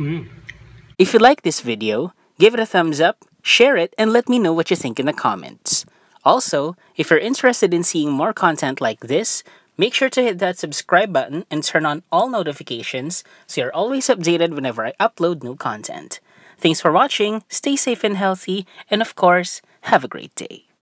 Mm. If you like this video, give it a thumbs up, share it, and let me know what you think in the comments. Also, if you're interested in seeing more content like this, make sure to hit that subscribe button and turn on all notifications so you're always updated whenever I upload new content. Thanks for watching, stay safe and healthy, and of course, have a great day.